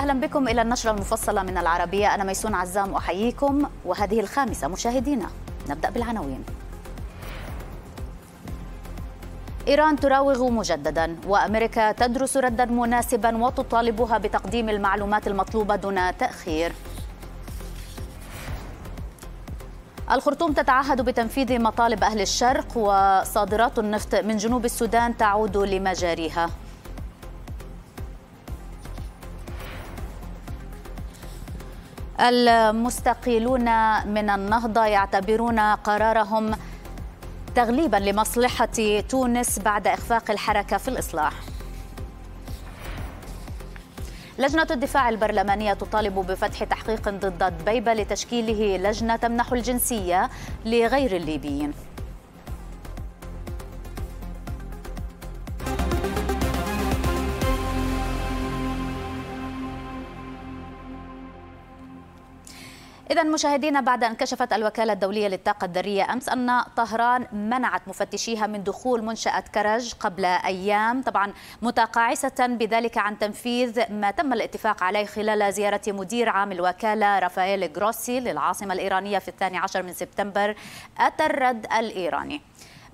أهلا بكم إلى النشرة المفصلة من العربية أنا ميسون عزام أحييكم وهذه الخامسة مشاهدينا نبدأ بالعناوين إيران تراوغ مجددا وأمريكا تدرس ردا مناسبا وتطالبها بتقديم المعلومات المطلوبة دون تأخير الخرطوم تتعهد بتنفيذ مطالب أهل الشرق وصادرات النفط من جنوب السودان تعود لمجاريها المستقيلون من النهضة يعتبرون قرارهم تغليبا لمصلحة تونس بعد إخفاق الحركة في الإصلاح لجنة الدفاع البرلمانية تطالب بفتح تحقيق ضد دبيبة لتشكيله لجنة تمنح الجنسية لغير الليبيين إذا مشاهدينا بعد أن كشفت الوكالة الدولية للطاقة الذرية أمس أن طهران منعت مفتشيها من دخول منشأة كرج قبل أيام طبعا متقاعسة بذلك عن تنفيذ ما تم الاتفاق عليه خلال زيارة مدير عام الوكالة رافائيل جروسي للعاصمة الإيرانية في الثاني عشر من سبتمبر أتى الرد الإيراني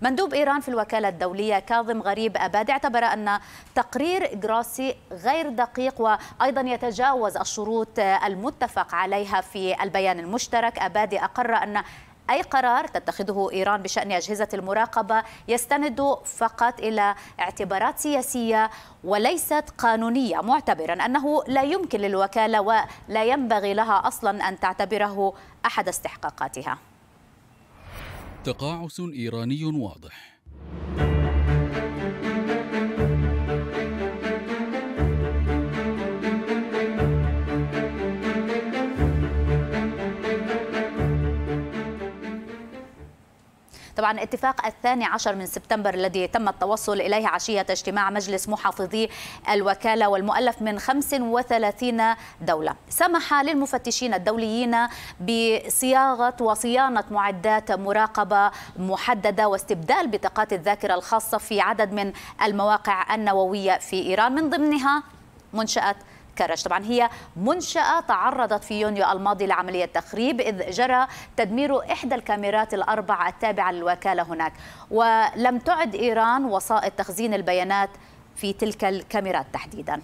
مندوب إيران في الوكالة الدولية كاظم غريب أباد اعتبر أن تقرير جراسي غير دقيق وأيضا يتجاوز الشروط المتفق عليها في البيان المشترك أبادي أقر أن أي قرار تتخذه إيران بشأن أجهزة المراقبة يستند فقط إلى اعتبارات سياسية وليست قانونية معتبرا أنه لا يمكن للوكالة ولا ينبغي لها أصلا أن تعتبره أحد استحقاقاتها تقاعس إيراني واضح طبعا اتفاق الثاني عشر من سبتمبر الذي تم التوصل إليه عشية اجتماع مجلس محافظي الوكالة والمؤلف من 35 دولة سمح للمفتشين الدوليين بصياغة وصيانة معدات مراقبة محددة واستبدال بطاقات الذاكرة الخاصة في عدد من المواقع النووية في إيران من ضمنها منشأة كرش طبعا هي منشأة تعرضت في يونيو الماضي لعملية تخريب إذ جرى تدمير إحدى الكاميرات الأربع التابعة للوكالة هناك ولم تعد إيران وسائط تخزين البيانات في تلك الكاميرات تحديداً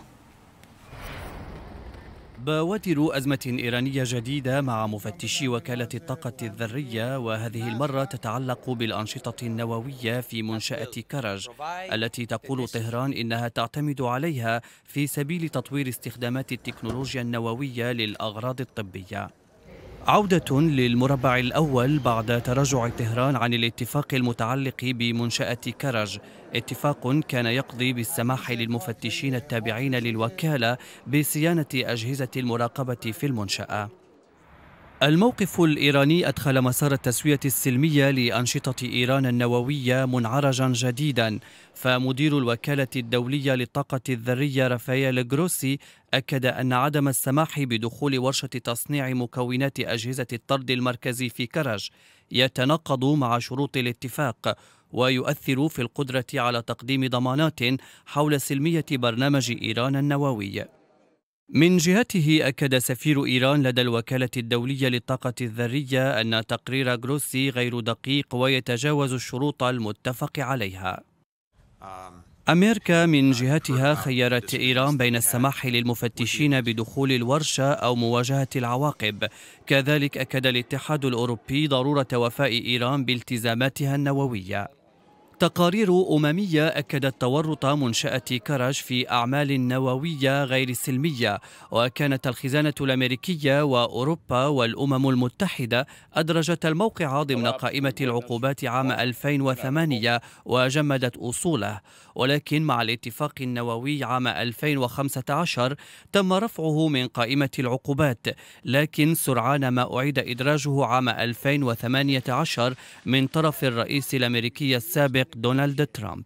بوادر أزمة إيرانية جديدة مع مفتشي وكالة الطاقة الذرية وهذه المرة تتعلق بالأنشطة النووية في منشأة كرج التي تقول طهران إنها تعتمد عليها في سبيل تطوير استخدامات التكنولوجيا النووية للأغراض الطبية عودة للمربع الأول بعد تراجع طهران عن الاتفاق المتعلق بمنشأة كرج اتفاق كان يقضي بالسماح للمفتشين التابعين للوكالة بصيانة أجهزة المراقبة في المنشأة الموقف الإيراني أدخل مسار التسوية السلمية لأنشطة إيران النووية منعرجا جديدا فمدير الوكالة الدولية للطاقة الذرية رافائيل جروسي أكد أن عدم السماح بدخول ورشة تصنيع مكونات أجهزة الطرد المركزي في كرج يتناقض مع شروط الاتفاق ويؤثر في القدرة على تقديم ضمانات حول سلمية برنامج إيران النووي من جهته أكد سفير إيران لدى الوكالة الدولية للطاقة الذرية أن تقرير غروسي غير دقيق ويتجاوز الشروط المتفق عليها. أمريكا من جهتها خيرت إيران بين السماح للمفتشين بدخول الورشة أو مواجهة العواقب كذلك أكد الاتحاد الأوروبي ضرورة وفاء إيران بالتزاماتها النووية تقارير أممية أكدت تورط منشأة كرج في أعمال نووية غير سلمية وكانت الخزانة الأمريكية وأوروبا والأمم المتحدة أدرجت الموقع ضمن قائمة العقوبات عام 2008 وجمدت أصوله ولكن مع الاتفاق النووي عام 2015 تم رفعه من قائمة العقوبات لكن سرعان ما أعيد إدراجه عام 2018 من طرف الرئيس الأمريكي السابق دونالد ترامب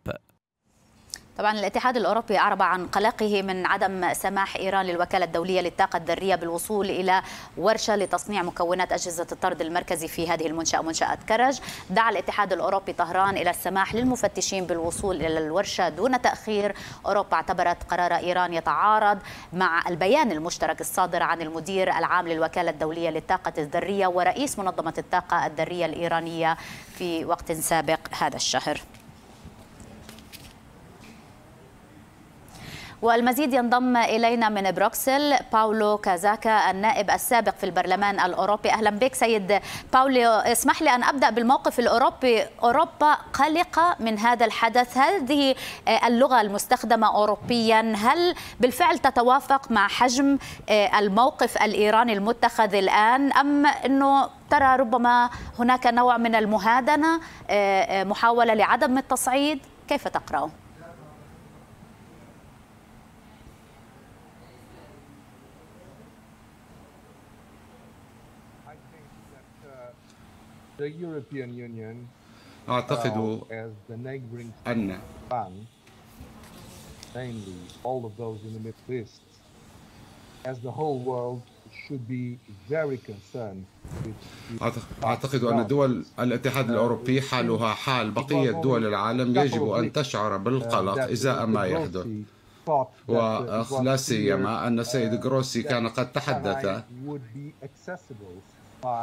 طبعا الاتحاد الاوروبي اعرب عن قلقه من عدم سماح ايران للوكاله الدوليه للطاقه الذريه بالوصول الى ورشه لتصنيع مكونات اجهزه الطرد المركزي في هذه المنشاه منشاه كرج دعا الاتحاد الاوروبي طهران الى السماح للمفتشين بالوصول الى الورشه دون تاخير اوروبا اعتبرت قرار ايران يتعارض مع البيان المشترك الصادر عن المدير العام للوكاله الدوليه للطاقه الذريه ورئيس منظمه الطاقه الذريه الايرانيه في وقت سابق هذا الشهر والمزيد ينضم إلينا من بروكسل باولو كازاكا النائب السابق في البرلمان الأوروبي أهلا بك سيد باولو اسمح لي أن أبدأ بالموقف الأوروبي أوروبا قلقة من هذا الحدث هذه آه، اللغة المستخدمة أوروبيا هل بالفعل تتوافق مع حجم آه، الموقف الإيراني المتخذ الآن أم أنه ترى ربما هناك نوع من المهادنة آه، محاولة لعدم التصعيد كيف تقرأه؟ أعتقد uh, أن the أعتقد أن دول الاتحاد uh, الأوروبي حالها حال بقية دول العالم يجب أن تشعر uh, بالقلق إزاء ما يحدث ولا سيما أن السيد جروسي كان قد تحدث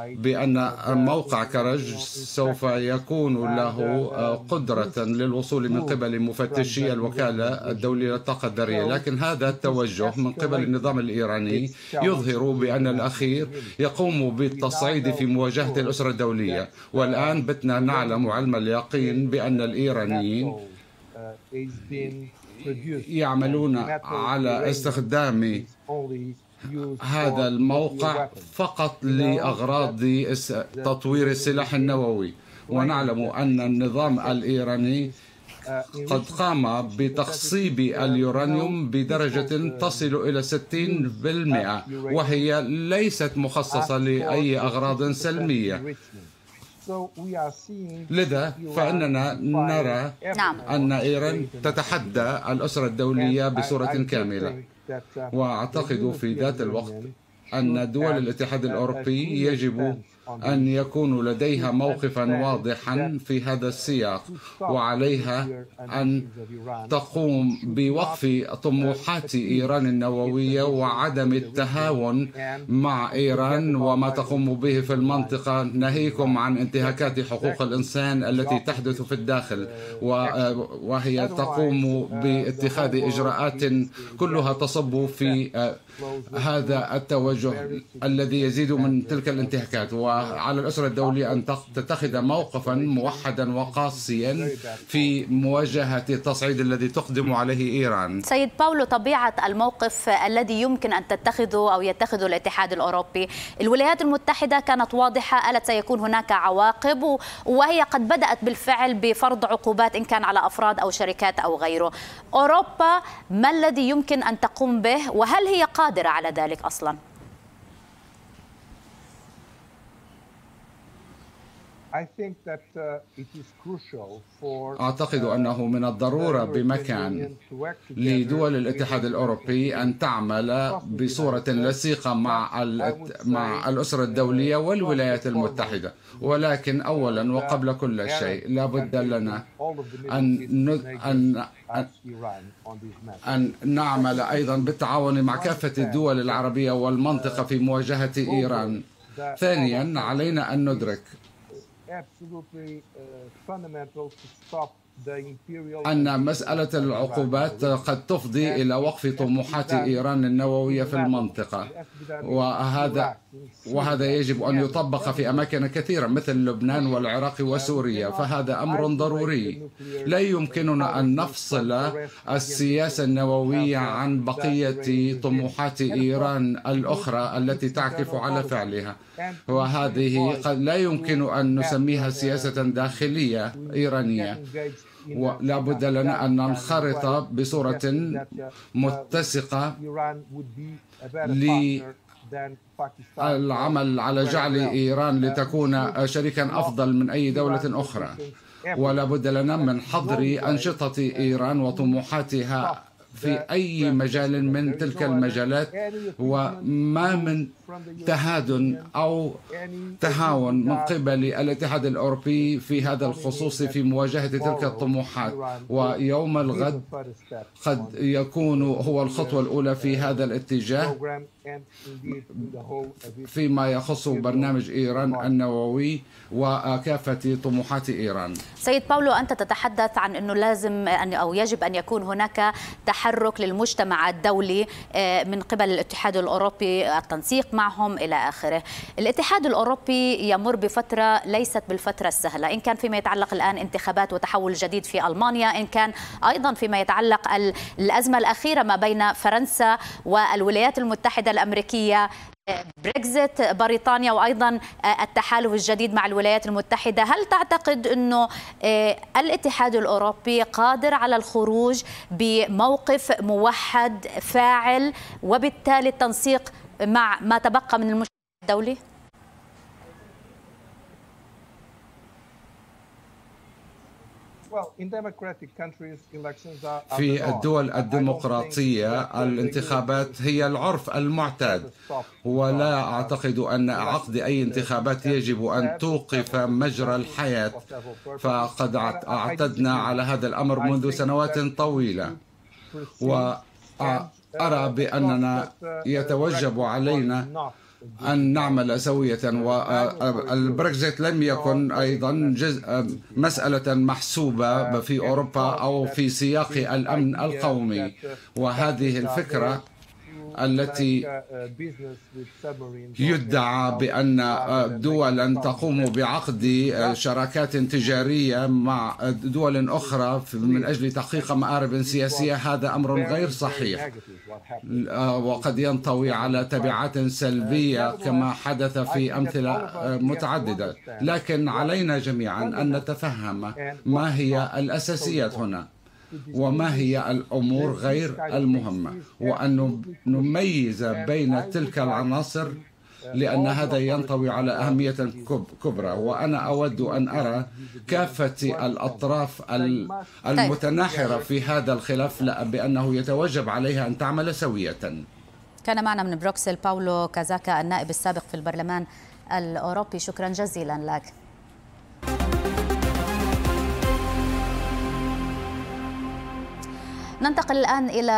بأن موقع كرج سوف يكون له آه، قدرة للوصول من قبل مفتشي الوكالة الدولية للطاقة الذرية لكن هذا التوجه من قبل النظام الإيراني يظهر بأن الأخير يقوم بالتصعيد في مواجهة الأسرة الدولية والآن بتنا نعلم علم اليقين بأن الإيرانيين يعملون على استخدام هذا الموقع فقط لأغراض تطوير السلاح النووي ونعلم أن النظام الإيراني قد قام بتخصيب اليورانيوم بدرجة تصل إلى 60% وهي ليست مخصصة لأي أغراض سلمية لذا فإننا نرى نعم. أن إيران تتحدى الأسرة الدولية بصورة كاملة Uh, واعتقد في ذات الوقت أن دول الاتحاد الأوروبي يجب أن يكون لديها موقفا واضحا في هذا السياق وعليها أن تقوم بوقف طموحات إيران النووية وعدم التهاون مع إيران وما تقوم به في المنطقة ناهيكم عن انتهاكات حقوق الإنسان التي تحدث في الداخل uh, آه، وهي تقوم uh, باتخاذ إجراءات كلها تصب في آه، هذا التوجه الذي يزيد من تلك الانتهاكات وعلى الأسرة الدولية أن تتخذ موقفا موحدا وقاسيا في مواجهة التصعيد الذي تقدم عليه إيران سيد باولو طبيعة الموقف الذي يمكن أن تتخذه أو يتخذه الاتحاد الأوروبي الولايات المتحدة كانت واضحة ألا سيكون هناك عواقب وهي قد بدأت بالفعل بفرض عقوبات إن كان على أفراد أو شركات أو غيره أوروبا ما الذي يمكن أن تقوم به وهل هي قادرة قادرة على ذلك أصلاً Uh, أعتقد أنه من الضرورة بمكان لدول الاتحاد الأوروبي أن تعمل بصورة لصيقة مع مع الأسرة uh, الدولية والولايات المتحدة ولكن أولا وقبل كل شيء لابد لنا أن أن أن نعمل أيضا بالتعاون مع كافة الدول العربية uh, والمنطقة في مواجهة إيران ثانيا علينا أن ندرك absolutely uh, fundamental to stop أن مسألة العقوبات قد تفضي إلى وقف طموحات إيران النووية في المنطقة وهذا وهذا يجب أن يطبق في أماكن كثيرة مثل لبنان والعراق وسوريا فهذا أمر ضروري لا يمكننا أن نفصل السياسة النووية عن بقية طموحات إيران الأخرى التي تعكف على فعلها وهذه قد لا يمكن أن نسميها سياسة داخلية إيرانية ولا بد لنا أن ننخرط بصورة متسقة للعمل على جعل إيران لتكون شريكا أفضل من أي دولة أخرى ولا بد لنا من حظر أنشطة إيران وطموحاتها في أي مجال من تلك المجالات وما من تهادن أو تهاون من قبل الاتحاد الأوروبي في هذا الخصوص في مواجهة تلك الطموحات ويوم الغد قد يكون هو الخطوة الأولى في هذا الاتجاه فيما يخص برنامج إيران النووي وكافة طموحات إيران سيد باولو أنت تتحدث عن أنه لازم أن أو يجب أن يكون هناك تحدي تحرك للمجتمع الدولي آه، من قبل الاتحاد الأوروبي التنسيق معهم إلى آخره الاتحاد الأوروبي يمر بفترة ليست بالفترة السهلة إن كان فيما يتعلق الآن انتخابات وتحول جديد في ألمانيا إن كان أيضا فيما يتعلق الأزمة الأخيرة ما بين فرنسا والولايات المتحدة الأمريكية بريكزيت بريطانيا وايضا آه، التحالف الجديد مع الولايات المتحده، هل تعتقد انه آه، الاتحاد الاوروبي قادر على الخروج بموقف موحد فاعل وبالتالي التنسيق مع ما تبقى من المجتمع الدولي؟ في الدول الديمقراطية الانتخابات هي العرف المعتاد ولا أعتقد أن عقد أي انتخابات يجب أن توقف مجرى الحياة فقد اعتدنا على هذا الأمر منذ سنوات طويلة وأرى uh, بأننا uh, يتوجب علينا أن نعمل سوية والبريكزيت آه، لم يكن أيضا جزء آه، مسألة محسوبة في أوروبا أو في سياق الأمن القومي وهذه الفكرة التي يدعى بأن آه، دولا تقوم بعقد آه، شراكات تجارية مع دول أخرى من أجل تحقيق مآرب سياسية هذا أمر غير صحيح وقد ينطوي على تبعات سلبية كما حدث في أمثلة آه، متعددة لكن علينا جميعا أن نتفهم ما هي الأساسيات هنا وما هي الأمور غير المهمة وأن نميز بين تلك العناصر لأن هذا ينطوي على أهمية كبرى وأنا أود أن أرى كافة الأطراف المتناحرة في هذا الخلاف بأنه يتوجب عليها أن تعمل سوية كان معنا من بروكسل باولو كازاكا النائب السابق في البرلمان الأوروبي شكرا جزيلا لك ننتقل الآن إلى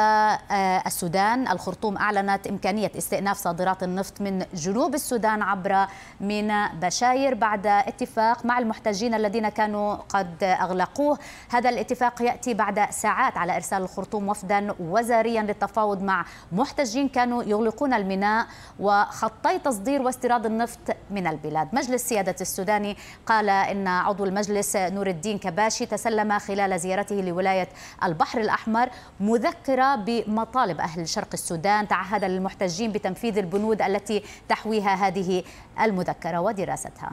آه، السودان الخرطوم أعلنت إمكانية استئناف صادرات النفط من جنوب السودان عبر ميناء بشاير بعد اتفاق مع المحتجين الذين كانوا قد أغلقوه هذا الاتفاق يأتي بعد ساعات على إرسال الخرطوم وفدا وزاريا للتفاوض مع محتجين كانوا يغلقون الميناء وخطي تصدير واستيراد النفط من البلاد مجلس سيادة السوداني قال إن عضو المجلس نور الدين كباشي تسلم خلال زيارته لولاية البحر الأحمر مذكرة بمطالب أهل شرق السودان تعهد للمحتجين بتنفيذ البنود التي تحويها هذه المذكرة ودراستها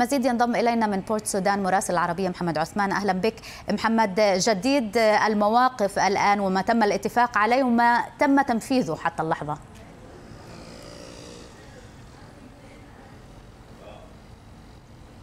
مزيد ينضم إلينا من بورت سودان مراسل العربية محمد عثمان أهلا بك محمد جديد المواقف الآن وما تم الاتفاق عليه وما تم تنفيذه حتى اللحظة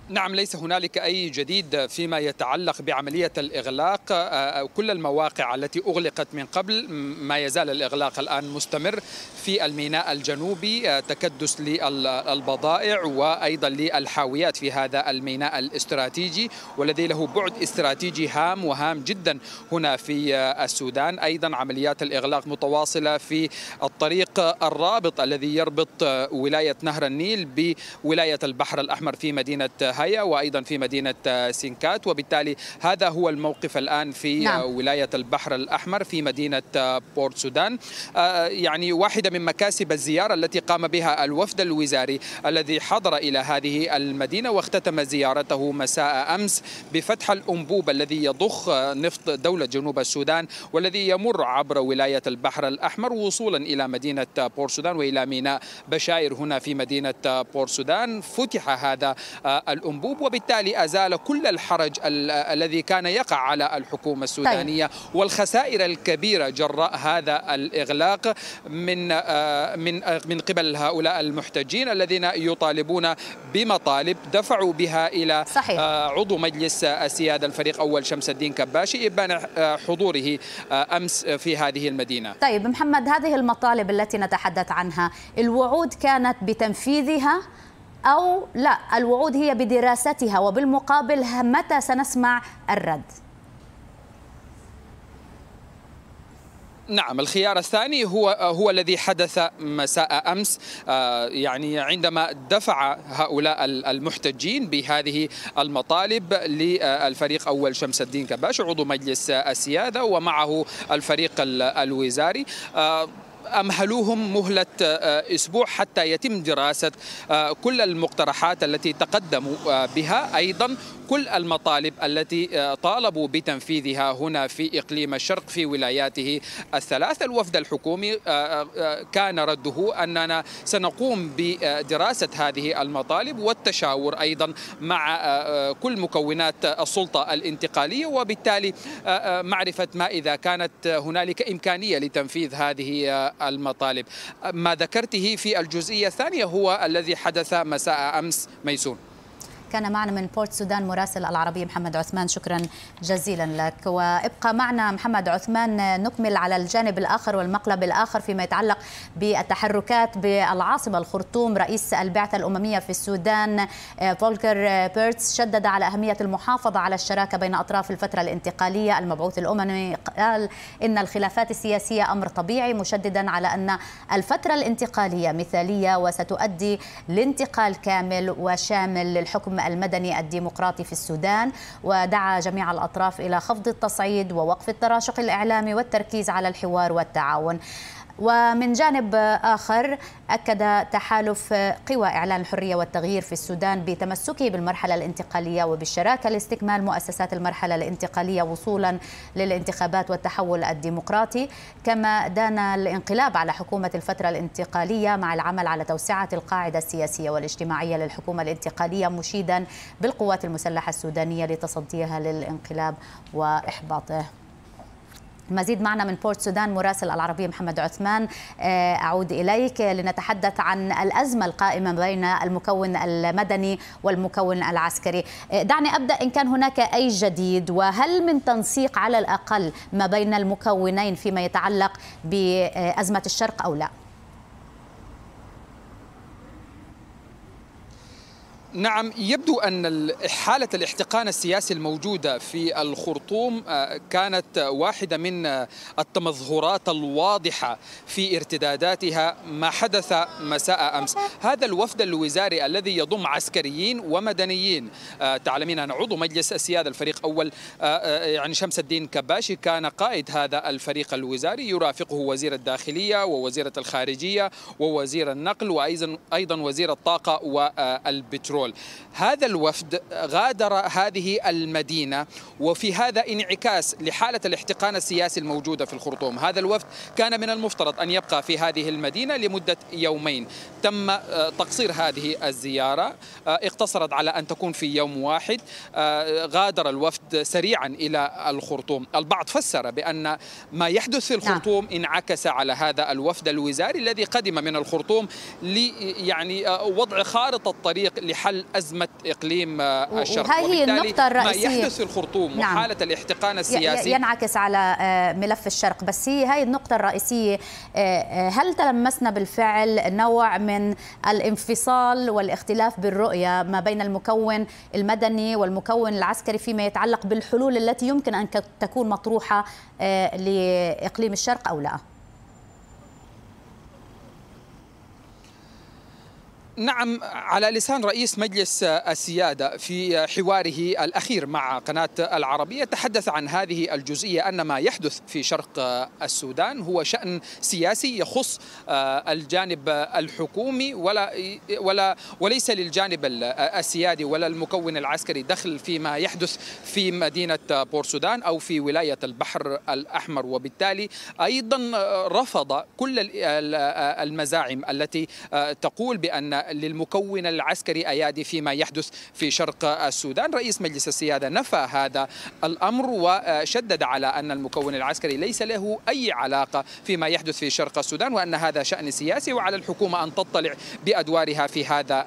نعم ليس هنالك أي جديد فيما يتعلق بعملية الإغلاق آه، آه، كل المواقع التي أغلقت من قبل ما يزال الإغلاق الآن مستمر في الميناء الجنوبي آه، تكدس للبضائع وأيضا للحاويات في هذا الميناء الاستراتيجي والذي له بعد استراتيجي هام وهام جدا هنا في السودان أيضا عمليات الإغلاق متواصلة في الطريق الرابط الذي يربط ولاية نهر النيل بولاية البحر الأحمر في مدينة هيا وأيضا في مدينة آه، سينكات وبالتالي هذا هو الموقف الآن في آه، نعم. ولاية البحر الأحمر في مدينة آه، بورت سودان يعني واحدة من مكاسب الزيارة التي قام بها الوفد الوزاري الذي حضر إلى هذه المدينة واختتم زيارته مساء أمس بفتح الأنبوب الذي يضخ نفط دولة جنوب السودان والذي يمر عبر ولاية البحر الأحمر وصولا إلى مدينة بورت سودان وإلى ميناء بشاير هنا في مدينة بورت سودان فتح هذا الأنبوب الأنبوب وبالتالي أزال كل الحرج الذي كان يقع على الحكومة طيب. السودانية طيب. والخسائر الكبيرة جراء هذا الإغلاق من آه، من آه، من قبل هؤلاء المحتجين الذين يطالبون بمطالب دفعوا بها إلى صحيح. آه، عضو مجلس السيادة الفريق أول شمس الدين كباشي إبان حضوره أمس في هذه المدينة طيب محمد هذه المطالب التي نتحدث عنها الوعود كانت بتنفيذها أو لا الوعود هي بدراستها وبالمقابل متى سنسمع الرد؟ نعم الخيار الثاني هو هو الذي حدث مساء امس آه، يعني عندما دفع هؤلاء المحتجين بهذه المطالب للفريق اول شمس الدين كباش عضو مجلس السياده ومعه الفريق الوزاري آه، أمهلوهم مهلة آه، أسبوع حتى يتم دراسة آه، كل المقترحات التي تقدموا آه، بها أيضا كل المطالب التي طالبوا بتنفيذها هنا في إقليم الشرق في ولاياته الثلاث الوفد الحكومي كان رده أننا سنقوم بدراسة هذه المطالب والتشاور أيضا مع كل مكونات السلطة الانتقالية وبالتالي معرفة ما إذا كانت هنالك إمكانية لتنفيذ هذه المطالب ما ذكرته في الجزئية الثانية هو الذي حدث مساء أمس ميسون كان معنا من بورت سودان مراسل العربية محمد عثمان شكرا جزيلا لك وابقى معنا محمد عثمان نكمل على الجانب الآخر والمقلب الآخر فيما يتعلق بالتحركات بالعاصمة الخرطوم رئيس البعثة الأممية في السودان آه، فولكر آه، بيرتس شدد على أهمية المحافظة على الشراكة بين أطراف الفترة الانتقالية المبعوث الأممي قال إن الخلافات السياسية أمر طبيعي مشددا على أن الفترة الانتقالية مثالية وستؤدي لانتقال كامل وشامل للحكم المدني الديمقراطي في السودان ودعا جميع الأطراف إلى خفض التصعيد ووقف التراشق الإعلامي والتركيز على الحوار والتعاون ومن جانب آخر أكد تحالف قوى إعلان الحرية والتغيير في السودان بتمسكه بالمرحلة الانتقالية وبالشراكة لاستكمال مؤسسات المرحلة الانتقالية وصولا للانتخابات والتحول الديمقراطي كما دان الانقلاب على حكومة الفترة الانتقالية مع العمل على توسعة القاعدة السياسية والاجتماعية للحكومة الانتقالية مشيدا بالقوات المسلحة السودانية لتصديها للانقلاب وإحباطه مزيد معنا من بورت سودان مراسل العربية محمد عثمان آه، أعود إليك لنتحدث عن الأزمة القائمة بين المكون المدني والمكون العسكري آه، دعني أبدأ إن كان هناك أي جديد وهل من تنسيق على الأقل ما بين المكونين فيما يتعلق بأزمة الشرق أو لا؟ نعم يبدو أن حالة الاحتقان السياسي الموجودة في الخرطوم آه، كانت واحدة من آه، التمظهرات الواضحة في ارتداداتها ما حدث مساء أمس هذا الوفد الوزاري الذي يضم عسكريين ومدنيين آه، تعلمين أن عضو مجلس السيادة الفريق أول يعني شمس الدين كباشي كان قائد هذا الفريق الوزاري يرافقه وزير الداخلية ووزيرة الخارجية ووزير النقل وأيضا وزير الطاقة والبترول التفاعل هذا الوفد غادر هذه المدينة وفي هذا انعكاس لحالة الاحتقان السياسي الموجودة في الخرطوم هذا الوفد كان من المفترض أن يبقى في هذه المدينة لمدة يومين تم آه، تقصير هذه الزيارة آه، اقتصرت على أن تكون في يوم واحد آه، غادر الوفد سريعا إلى الخرطوم البعض فسر بأن ما يحدث في نعم. الخرطوم انعكس على هذا الوفد الوزاري الذي قدم من الخرطوم لي يعني وضع خارطة الطريق لحل حل أزمة إقليم الشرق وهذه هي النقطة الرئيسية ما يحدث الخرطوم نعم. وحالة الاحتقان السياسي ينعكس على آه، ملف الشرق بس هي هاي النقطة الرئيسية آه، آه، هل تلمسنا بالفعل نوع من الانفصال والاختلاف بالرؤية ما بين المكون المدني والمكون العسكري فيما يتعلق بالحلول التي يمكن أن تكون مطروحة لإقليم الشرق أو لا؟ نعم على لسان رئيس مجلس السيادة في حواره الأخير مع قناة العربية تحدث عن هذه الجزئية أن ما يحدث في شرق السودان هو شأن سياسي يخص آه، الجانب الحكومي ولا ولا وليس للجانب آه، السيادي ولا المكون العسكري دخل فيما يحدث في مدينة بورسودان أو في ولاية البحر الأحمر وبالتالي أيضا رفض كل آه، المزاعم التي تقول بأن للمكون العسكري أيادي فيما يحدث في شرق السودان رئيس مجلس السيادة نفى هذا الأمر وشدد على أن المكون العسكري ليس له أي علاقة فيما يحدث في شرق السودان وأن هذا شأن سياسي وعلى الحكومة أن تطلع بأدوارها في هذا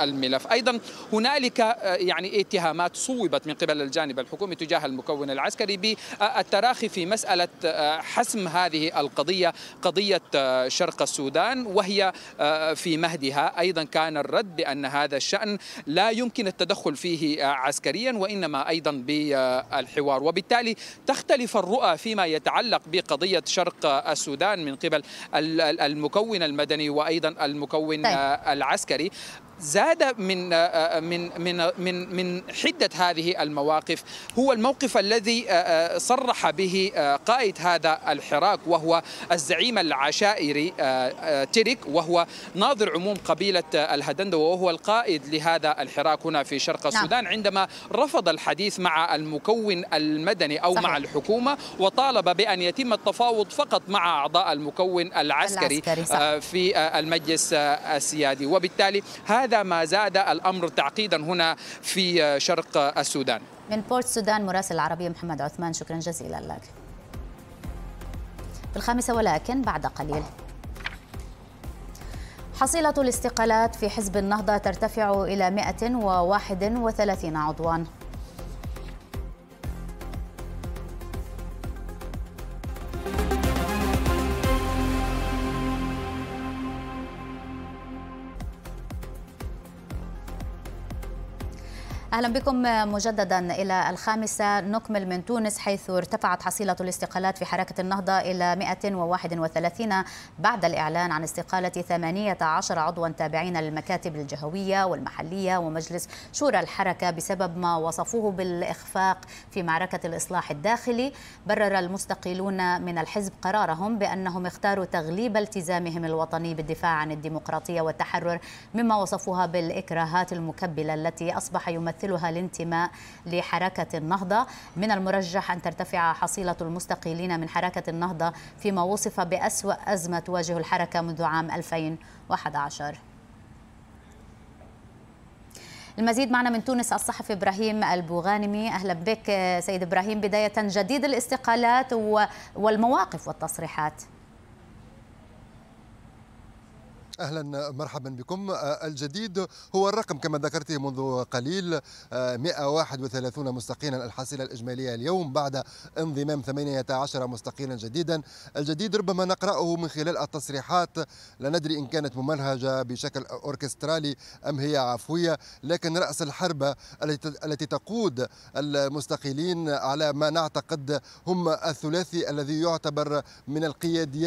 الملف أيضا هنالك يعني اتهامات صوبت من قبل الجانب الحكومي تجاه المكون العسكري بالتراخي في مسألة حسم هذه القضية قضية شرق السودان وهي في مهدها أيضا أيضا كان الرد بأن هذا الشأن لا يمكن التدخل فيه عسكريا وإنما أيضا بالحوار وبالتالي تختلف الرؤى فيما يتعلق بقضية شرق السودان من قبل المكون المدني وأيضا المكون طيب. العسكري زاد من آه، آه، من من من من حده هذه المواقف هو الموقف الذي آه، صرح به قائد هذا الحراك وهو الزعيم العشائري تيريك وهو ناظر عموم قبيله الهدندو وهو القائد لهذا الحراك هنا في شرق نعم. السودان عندما رفض الحديث مع المكون المدني او صحيح. مع الحكومه وطالب بان يتم التفاوض فقط مع اعضاء المكون العسكري, العسكري صح. في المجلس السيادي وبالتالي هذا وهذا ما زاد الأمر تعقيدا هنا في شرق السودان من بورت السودان مراسل العربية محمد عثمان شكرا جزيلا لك في الخامسة ولكن بعد قليل حصيلة الاستقالات في حزب النهضة ترتفع إلى 131 عضواً أهلا بكم مجددا إلى الخامسة نكمل من تونس حيث ارتفعت حصيلة الاستقالات في حركة النهضة إلى 131 بعد الإعلان عن استقالة 18 عضوا تابعين للمكاتب الجهوية والمحلية ومجلس شورى الحركة بسبب ما وصفوه بالإخفاق في معركة الإصلاح الداخلي برر المستقيلون من الحزب قرارهم بأنهم اختاروا تغليب التزامهم الوطني بالدفاع عن الديمقراطية والتحرر مما وصفوها بالإكراهات المكبلة التي أصبح يمثل يمثلها الانتماء لحركة النهضة من المرجح أن ترتفع حصيلة المستقيلين من حركة النهضة فيما وصف بأسوأ أزمة تواجه الحركة منذ عام 2011 المزيد معنا من تونس الصحفي ابراهيم البوغانمي اهلا بك سيد ابراهيم بدايه جديد الاستقالات والمواقف والتصريحات اهلا مرحبا بكم آه، الجديد هو الرقم كما ذكرت منذ قليل 131 آه، مستقيلا الحصيله الاجماليه اليوم بعد انضمام 18 مستقيلا جديدا الجديد ربما نقراه من خلال التصريحات لا ندري ان كانت ممنهجه بشكل اوركسترالي ام هي عفويه لكن راس الحرب التي تقود المستقيلين على ما نعتقد هم الثلاثي الذي يعتبر من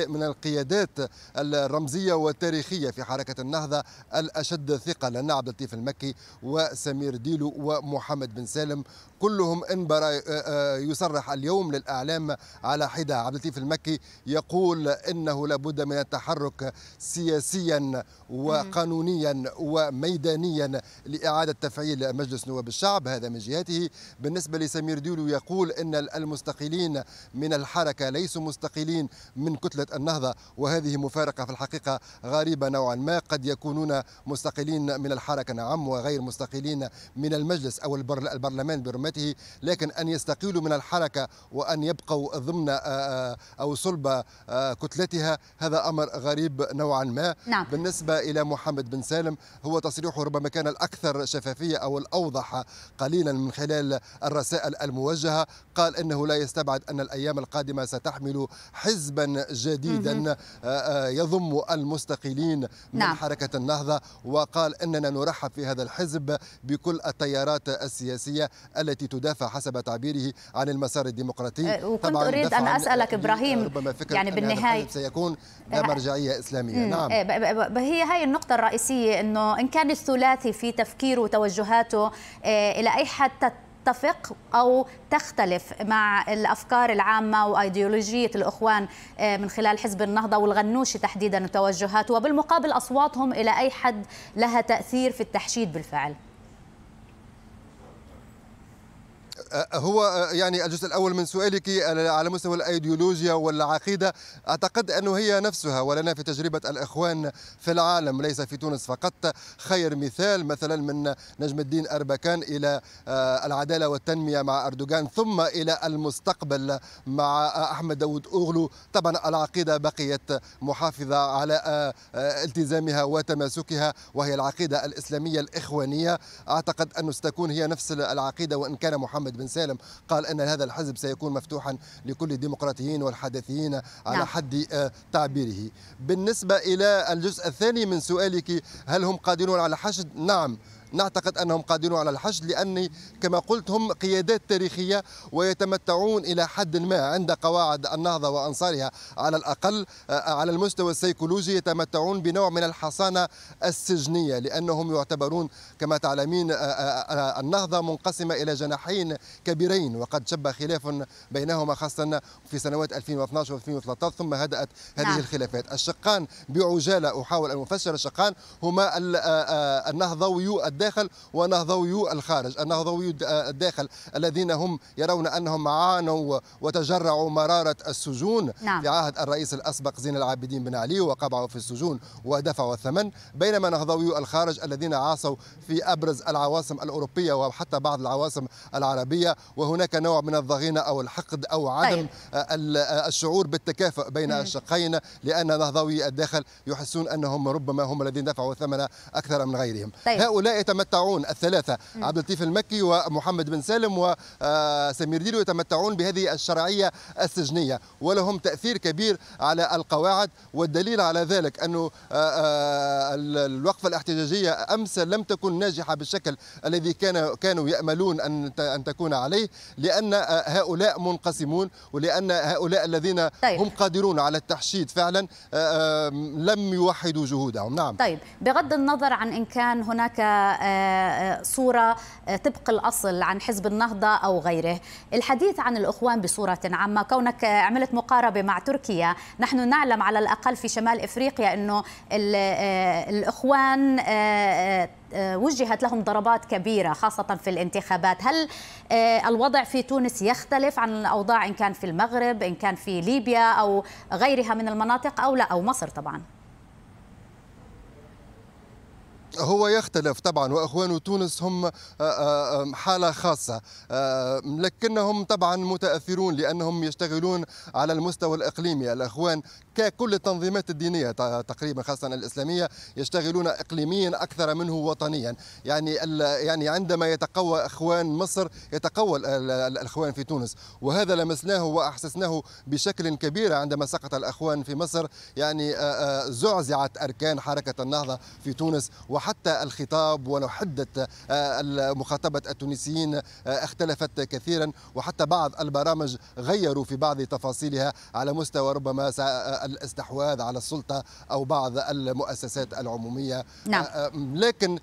من القيادات الرمزيه والتاريخيه الأساسية في حركة النهضة الأشد ثقة لنا عبد اللطيف المكي وسمير ديلو ومحمد بن سالم كلهم انبر آه، آه، يصرح اليوم للأعلام على حدة عبد اللطيف المكي يقول إنه لابد من التحرك سياسيا وقانونيا وميدانيا لإعادة تفعيل مجلس نواب الشعب هذا من جهته بالنسبة لسمير ديلو يقول إن المستقيلين من الحركة ليسوا مستقيلين من كتلة النهضة وهذه مفارقة في الحقيقة غريبة نوعا ما قد يكونون مستقلين من الحركة نعم وغير مستقلين من المجلس أو البرلمان برمته لكن أن يستقيلوا من الحركة وأن يبقوا ضمن أو صلب كتلتها هذا أمر غريب نوعا ما نعم. بالنسبة إلى محمد بن سالم هو تصريحه ربما كان الأكثر شفافية أو الأوضح قليلا من خلال الرسائل الموجهة قال أنه لا يستبعد أن الأيام القادمة ستحمل حزبا جديدا يضم المستقيلين العشرين من نعم. حركة النهضة وقال أننا نرحب في هذا الحزب بكل التيارات السياسية التي تدافع حسب تعبيره عن المسار الديمقراطي أه، وكنت أريد أن أسألك آه، إبراهيم ربما فكرة يعني بالنهاية سيكون ذا أه، مرجعية إسلامية نعم هي هاي النقطة الرئيسية أنه إن كان الثلاثي في تفكيره وتوجهاته إلى أي حد تتفق أو تختلف مع الأفكار العامة وأيديولوجية الأخوان آه، من خلال حزب النهضة والغنوشي تحديدا وتوجهاته وبالمقابل أصواتهم إلى أي حد لها تأثير في التحشيد بالفعل أه، هو أه، يعني الجزء الاول من سؤالك على مستوى الايديولوجيا والعقيده اعتقد انه هي نفسها ولنا في تجربه الاخوان في العالم ليس في تونس فقط خير مثال مثلا من نجم الدين اربكان الى أه، العداله والتنميه مع اردوغان ثم الى المستقبل مع احمد داود اوغلو طبعا العقيده بقيت محافظه على التزامها وتماسكها وهي العقيده الاسلاميه الاخوانيه اعتقد انه ستكون هي نفس العقيده وان كان محمد محمد بن سالم قال أن هذا الحزب سيكون مفتوحا لكل الديمقراطيين والحدثيين على نعم. حد آه، تعبيره بالنسبة إلى الجزء الثاني من سؤالك هل هم قادرون على حشد؟ نعم نعتقد أنهم قادرون على الحشد لأن كما قلت هم قيادات تاريخية ويتمتعون إلى حد ما عند قواعد النهضة وأنصارها على الأقل آه، على المستوى السيكولوجي يتمتعون بنوع من الحصانة السجنية لأنهم يعتبرون كما تعلمين آه، آه، النهضة منقسمة إلى جناحين كبيرين وقد شب خلاف بينهما خاصة في سنوات 2012 و 2013 ثم هدأت هذه نعم. الخلافات الشقان بعجالة أحاول أن أفسر الشقان هما النهضويو الداخل ونهضوي الخارج النهضوي الداخل الذين هم يرون أنهم عانوا وتجرعوا مرارة السجون نعم. في عهد الرئيس الأسبق زين العابدين بن علي وقبعوا في السجون ودفعوا الثمن بينما نهضوي الخارج الذين عاصوا في أبرز العواصم الأوروبية وحتى بعض العواصم العربية وهناك نوع من الضغينة أو الحقد أو عدم طيب. آه، آه، الشعور بالتكافؤ بين الشقين لأن نهضوي الداخل يحسون أنهم ربما هم الذين دفعوا الثمن أكثر من غيرهم طيب. هؤلاء يتمتعون الثلاثة عبد اللطيف المكي ومحمد بن سالم وسمير آه، ديلو يتمتعون بهذه الشرعية السجنية ولهم تأثير كبير على القواعد والدليل على ذلك أنه آه، آه، الوقفة الاحتجاجية أمس لم تكن ناجحة بالشكل الذي كانوا يأملون أن أن تكون عليه لأن هؤلاء منقسمون ولأن هؤلاء الذين طيب. هم قادرون على التحشيد فعلا لم يوحدوا جهودهم نعم طيب بغض النظر عن إن كان هناك صورة طبق آه، الأصل عن حزب النهضة أو غيره الحديث عن الإخوان بصورة عامة كونك عملت مقاربة مع تركيا نحن نعلم على الأقل في شمال إفريقيا أنه آه، الإخوان آه، وجهت لهم ضربات كبيرة خاصة في الانتخابات هل الوضع في تونس يختلف عن الأوضاع إن كان في المغرب إن كان في ليبيا أو غيرها من المناطق أو لا أو مصر طبعاً هو يختلف طبعا واخوان تونس هم آه، آه، حاله خاصه لكنهم طبعا متاثرون لانهم يشتغلون على المستوى الاقليمي الاخوان ككل التنظيمات الدينيه تقريبا خاصه الاسلاميه يشتغلون اقليميا اكثر منه وطنيا يعني يعني عندما يتقوى اخوان مصر يتقوى الاخوان في تونس وهذا لمسناه واحسسناه بشكل كبير عندما سقط الاخوان في مصر يعني آه، زعزعت اركان حركه النهضه في تونس و وحتى الخطاب ولو حده آه، مخاطبة التونسيين آه، اختلفت كثيرا وحتى بعض البرامج غيروا في بعض تفاصيلها على مستوى ربما آه، الاستحواذ على السلطة أو بعض المؤسسات العمومية نعم. لكن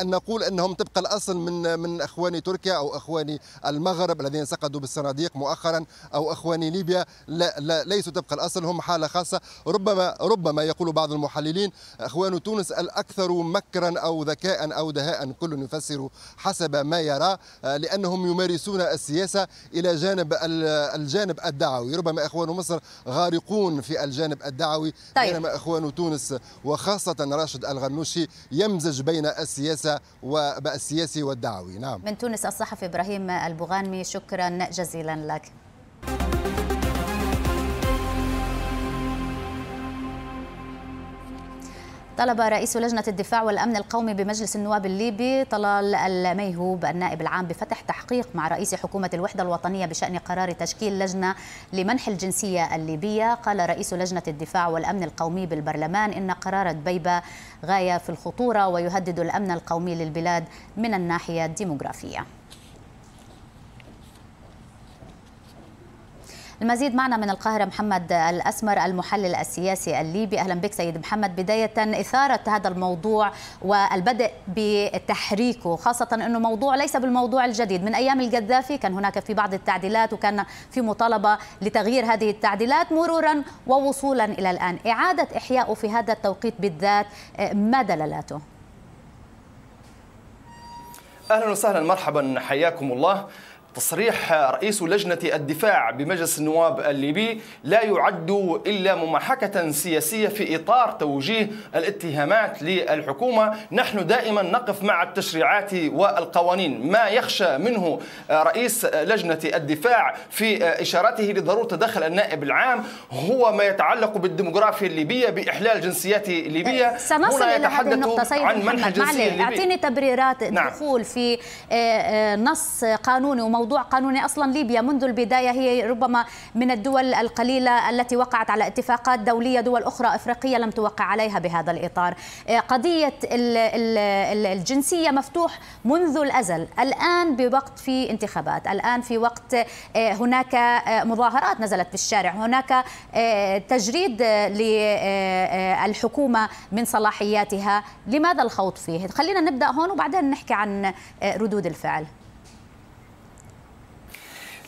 أن نقول أنهم تبقى الأصل من من إخواني تركيا أو إخواني المغرب الذين سقطوا بالصناديق مؤخرا أو إخواني ليبيا لا, لا ليسوا تبقى الأصل هم حالة خاصة ربما ربما يقول بعض المحللين إخوان تونس الأكثر أكثر مكرا أو ذكاء أو دهاء كل يفسر حسب ما يرى آه، لأنهم يمارسون السياسة إلى جانب الجانب الدعوي ربما إخوان مصر غارقون في الجانب الدعوي طيب. بينما إخوان تونس وخاصة راشد الغنوشي يمزج بين السياسة والسياسي والدعوي نعم من تونس الصحفي إبراهيم البغانمي شكرا جزيلا لك طلب رئيس لجنة الدفاع والأمن القومي بمجلس النواب الليبي طلال الميهوب النائب العام بفتح تحقيق مع رئيس حكومة الوحدة الوطنية بشأن قرار تشكيل لجنة لمنح الجنسية الليبية قال رئيس لجنة الدفاع والأمن القومي بالبرلمان إن قرار دبيبة غاية في الخطورة ويهدد الأمن القومي للبلاد من الناحية الديموغرافية المزيد معنا من القاهرة محمد الأسمر المحلل السياسي الليبي أهلا بك سيد محمد بداية إثارة هذا الموضوع والبدء بتحريكه خاصة أنه موضوع ليس بالموضوع الجديد من أيام القذافي كان هناك في بعض التعديلات وكان في مطالبة لتغيير هذه التعديلات مرورا ووصولا إلى الآن إعادة إحيائه في هذا التوقيت بالذات ما دلالاته؟ اهلا وسهلا مرحبا حياكم الله تصريح رئيس لجنة الدفاع بمجلس النواب الليبي لا يعد إلا ممحكة سياسية في إطار توجيه الاتهامات للحكومة نحن دائما نقف مع التشريعات والقوانين ما يخشى منه رئيس لجنة الدفاع في إشارته لضرورة تدخل النائب العام هو ما يتعلق بالديموغرافيا الليبية بإحلال جنسيات ليبية أه، سنصل إلى هذه النقطة سيد عن منح معلي أعطيني تبريرات نعم. الدخول نعم. في أه، أه، نص قانوني وموضوع موضوع قانوني أصلا ليبيا منذ البداية هي ربما من الدول القليلة التي وقعت على اتفاقات دولية دول أخرى إفريقية لم توقع عليها بهذا الإطار آه، قضية الجنسية مفتوح منذ الأزل الآن بوقت في انتخابات الآن في وقت آه، هناك آه، مظاهرات نزلت في الشارع هناك تجريد للحكومة من صلاحياتها لماذا الخوض فيه خلينا نبدأ هون وبعدين نحكي عن ردود الفعل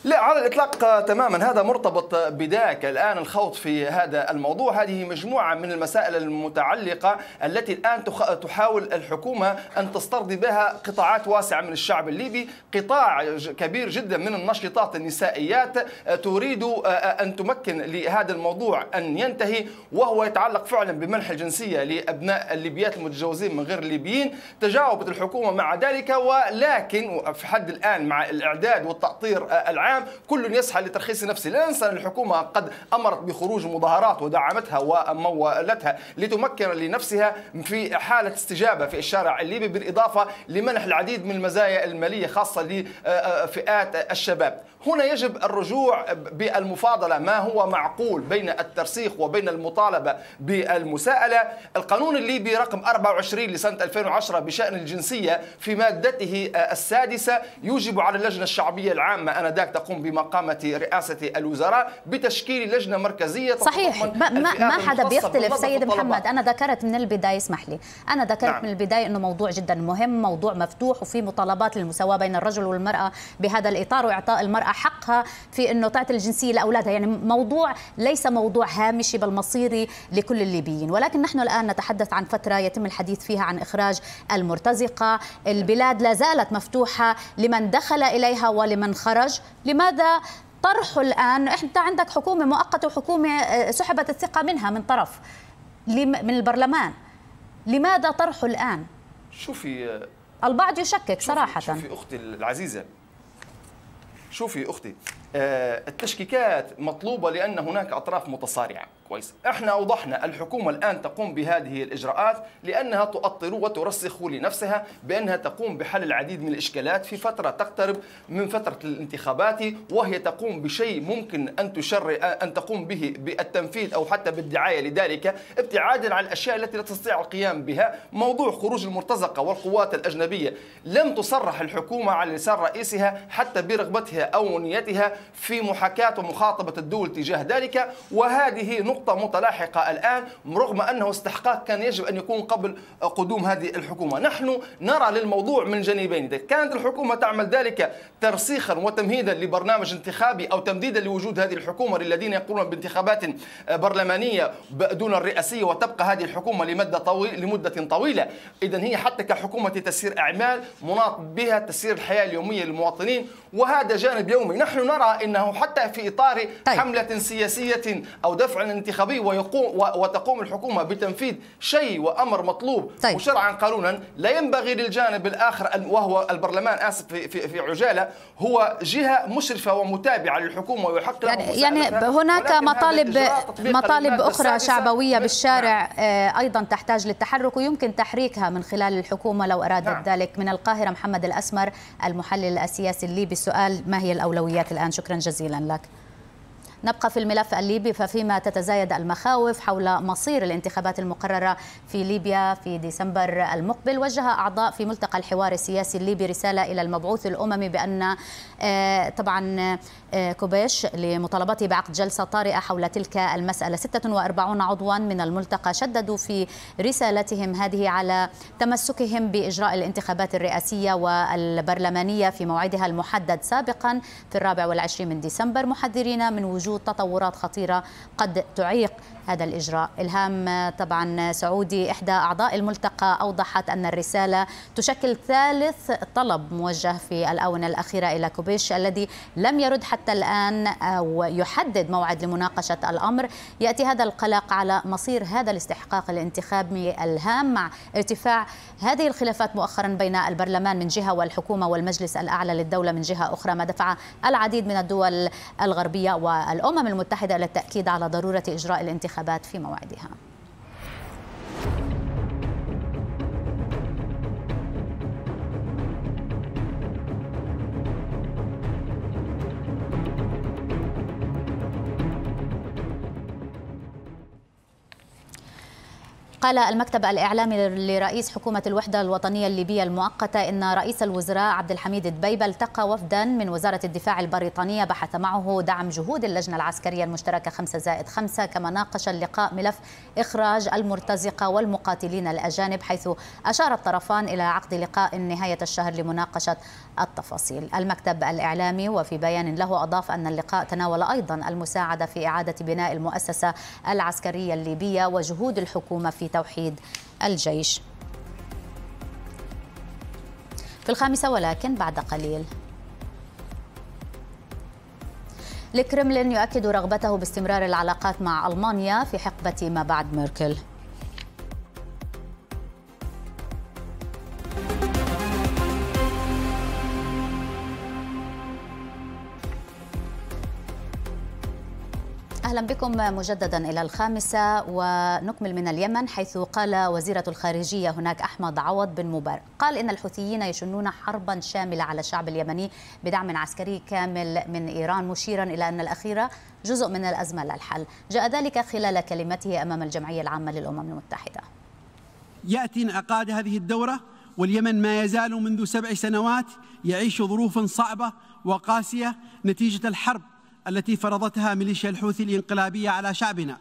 لا على الاطلاق تماما هذا مرتبط بذاك الان الخوض في هذا الموضوع هذه مجموعه من المسائل المتعلقه التي الان تحاول الحكومه ان تسترضي بها قطاعات واسعه من الشعب الليبي قطاع كبير جدا من النشطات النسائيات آه، تريد آه، آه، ان تمكن لهذا الموضوع ان ينتهي وهو يتعلق فعلا بمنح الجنسيه لابناء الليبيات المتجوزين من غير الليبيين تجاوبت الحكومه مع ذلك ولكن في حد الان مع الاعداد والتاطير العام العام كل يسعى لترخيص نفسه لا ننسى أن الحكومة قد أمرت بخروج مظاهرات ودعمتها ومولتها لتمكن لنفسها في حالة استجابة في الشارع الليبي بالإضافة لمنح العديد من المزايا المالية خاصة لفئات الشباب هنا يجب الرجوع بالمفاضلة ما هو معقول بين الترسيخ وبين المطالبة بالمساءلة القانون الليبي رقم 24 لسنة 2010 بشأن الجنسية في مادته السادسة يوجب على اللجنة الشعبية العامة أنذاك تقوم بمقامة رئاسة الوزراء بتشكيل لجنة مركزية صحيح ما, ما حدا بيختلف سيد محمد أنا ذكرت من البداية اسمح لي أنا ذكرت نعم. من البداية أنه موضوع جدا مهم موضوع مفتوح وفي مطالبات للمساواة بين الرجل والمرأة بهذا الإطار وإعطاء المرأة حقها في أنه تعطي الجنسية لأولادها يعني موضوع ليس موضوع هامشي بل مصيري لكل الليبيين ولكن نحن الآن نتحدث عن فترة يتم الحديث فيها عن إخراج المرتزقة البلاد لا زالت مفتوحة لمن دخل إليها ولمن خرج لماذا طرحه الآن أنت عندك حكومة مؤقتة وحكومة آه، سحبت الثقة منها من طرف من البرلمان لماذا طرحه الآن؟ شوفي آه، البعض يشكك صراحة شوفي أختي العزيزة شوفي أختي آه، التشكيكات مطلوبة لأن هناك أطراف متصارعة كويس احنا أوضحنا الحكومة الآن تقوم بهذه الإجراءات لأنها تؤطر وترسخ لنفسها بأنها تقوم بحل العديد من الإشكالات في فترة تقترب من فترة الانتخابات وهي تقوم بشيء ممكن أن تشر أن تقوم به بالتنفيذ أو حتى بالدعاية لذلك ابتعادا عن الأشياء التي لا تستطيع القيام بها موضوع خروج المرتزقة والقوات الأجنبية لم تصرح الحكومة على لسان رئيسها حتى برغبتها أو نيتها في محاكاة ومخاطبة الدول تجاه ذلك وهذه نقطة متلاحقة الآن رغم أنه استحقاق كان يجب أن يكون قبل قدوم هذه الحكومة نحن نرى للموضوع من جانبين إذا كانت الحكومة تعمل ذلك ترسيخا وتمهيدا لبرنامج انتخابي أو تمديدا لوجود هذه الحكومة للذين يقولون بانتخابات برلمانية دون الرئاسية وتبقى هذه الحكومة لمدة طويل لمدة طويلة إذا هي حتى كحكومة تسير أعمال مناط بها تسير الحياة اليومية للمواطنين وهذا جانب يومي نحن نرى أنه حتى في إطار طيب. حملة سياسية أو دفع انتخابي ويقوم وتقوم الحكومة بتنفيذ شيء وأمر مطلوب طيب. وشرعا قانونا لا ينبغي للجانب الآخر وهو البرلمان آسف في, في, في عجالة هو جهة مشرفة ومتابعة للحكومة ويحقق يعني, يعني هناك مطالب مطالب أخرى شعبوية نعم. بالشارع نعم. أيضا تحتاج للتحرك ويمكن تحريكها من خلال الحكومة لو أرادت نعم. ذلك من القاهرة محمد الأسمر المحلل السياسي الليبي السؤال ما هي الأولويات الآن شكرا جزيلا لك نبقى في الملف الليبي ففيما تتزايد المخاوف حول مصير الانتخابات المقررة في ليبيا في ديسمبر المقبل وجه أعضاء في ملتقى الحوار السياسي الليبي رسالة إلى المبعوث الأممي بأن آه، طبعا كوبيش لمطالبته بعقد جلسة طارئة حول تلك المسألة 46 عضوا من الملتقى شددوا في رسالتهم هذه على تمسكهم بإجراء الانتخابات الرئاسية والبرلمانية في موعدها المحدد سابقا في الرابع والعشرين من ديسمبر محذرين من وجود تطورات خطيرة قد تعيق هذا الإجراء إلهام طبعا سعودي إحدى أعضاء الملتقى أوضحت أن الرسالة تشكل ثالث طلب موجه في الآونة الأخيرة إلى كوبيش الذي لم يرد حتى الآن أو آه، يحدد موعد لمناقشة الأمر يأتي هذا القلق على مصير هذا الاستحقاق الانتخابي الهام مع ارتفاع هذه الخلافات مؤخرا بين البرلمان من جهة والحكومة والمجلس الأعلى للدولة من جهة أخرى ما دفع العديد من الدول الغربية والأمم المتحدة للتأكيد على ضرورة إجراء الانتخاب الانتخابات في موعدها قال المكتب الإعلامي لرئيس حكومة الوحدة الوطنية الليبية المؤقتة إن رئيس الوزراء عبد الحميد الدبيب التقى وفدا من وزارة الدفاع البريطانية بحث معه دعم جهود اللجنة العسكرية المشتركة 5 زائد 5 كما ناقش اللقاء ملف إخراج المرتزقة والمقاتلين الأجانب حيث أشار الطرفان إلى عقد لقاء نهاية الشهر لمناقشة التفاصيل المكتب الإعلامي وفي بيان له أضاف أن اللقاء تناول أيضا المساعدة في إعادة بناء المؤسسة العسكرية الليبية وجهود الحكومة في توحيد الجيش في الخامسة ولكن بعد قليل الكرملين يؤكد رغبته باستمرار العلاقات مع ألمانيا في حقبة ما بعد ميركل أهلا بكم مجددا إلى الخامسة ونكمل من اليمن حيث قال وزيرة الخارجية هناك أحمد عوض بن مبارك قال إن الحوثيين يشنون حربا شاملة على الشعب اليمني بدعم عسكري كامل من إيران مشيرا إلى أن الأخيرة جزء من الأزمة لا الحل جاء ذلك خلال كلمته أمام الجمعية العامة للأمم المتحدة يأتي انعقاد هذه الدورة واليمن ما يزال منذ سبع سنوات يعيش ظروفا صعبة وقاسية نتيجة الحرب التي فرضتها ميليشيا الحوثي الانقلابية على شعبنا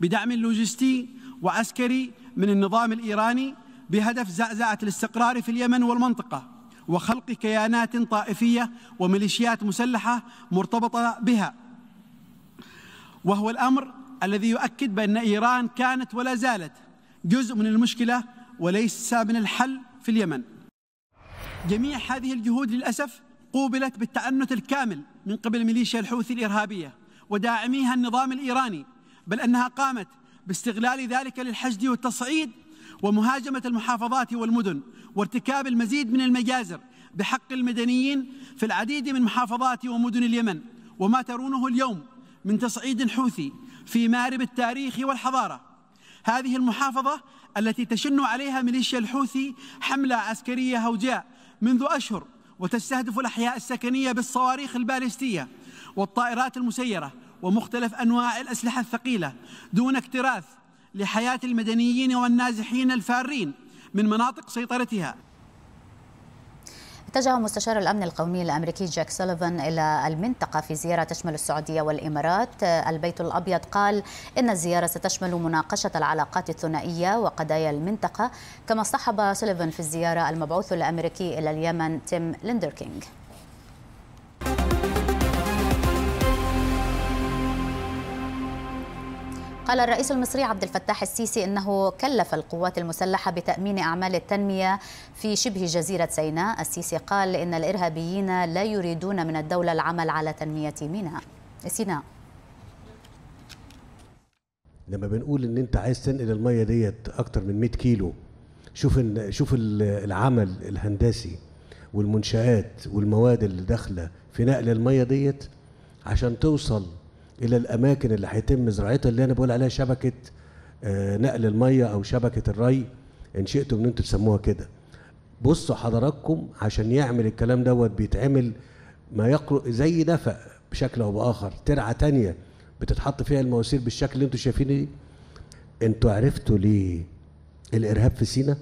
بدعم لوجستي وعسكري من النظام الإيراني بهدف زعزعة الاستقرار في اليمن والمنطقة وخلق كيانات طائفية وميليشيات مسلحة مرتبطة بها وهو الأمر الذي يؤكد بأن إيران كانت ولا زالت جزء من المشكلة وليس من الحل في اليمن جميع هذه الجهود للأسف قوبلت بالتعنت الكامل من قبل ميليشيا الحوثي الإرهابية وداعميها النظام الإيراني بل أنها قامت باستغلال ذلك للحشد والتصعيد ومهاجمة المحافظات والمدن وارتكاب المزيد من المجازر بحق المدنيين في العديد من محافظات ومدن اليمن وما ترونه اليوم من تصعيد حوثي في مارب التاريخ والحضارة هذه المحافظة التي تشن عليها ميليشيا الحوثي حملة عسكرية هوجاء منذ أشهر وتستهدف الأحياء السكنية بالصواريخ البالستية والطائرات المسيرة ومختلف أنواع الأسلحة الثقيلة دون اكتراث لحياة المدنيين والنازحين الفارين من مناطق سيطرتها اتجه مستشار الأمن القومي الأمريكي جاك سوليفان إلى المنطقة في زيارة تشمل السعودية والإمارات البيت الأبيض قال إن الزيارة ستشمل مناقشة العلاقات الثنائية وقضايا المنطقة كما صحب سوليفان في الزيارة المبعوث الأمريكي إلى اليمن تيم ليندركينغ قال الرئيس المصري عبد الفتاح السيسي انه كلف القوات المسلحه بتامين اعمال التنميه في شبه جزيره سيناء، السيسي قال ان الارهابيين لا يريدون من الدوله العمل على تنميه ميناء سيناء. لما بنقول ان انت عايز تنقل الميه ديت اكتر من 100 كيلو شوف شوف العمل الهندسي والمنشآت والمواد اللي داخله في نقل الميه ديت عشان توصل الى الاماكن اللي هيتم زراعتها اللي انا بقول عليها شبكه آه، نقل الميه او شبكه الري ان شئتم ان انتم تسموها كده بصوا حضراتكم عشان يعمل الكلام دوت بيتعمل ما يقرؤ زي نفق بشكل او باخر ترعه تانية بتتحط فيها المواسير بالشكل اللي انتم شايفينه دي انتوا عرفتوا ليه الارهاب في سينا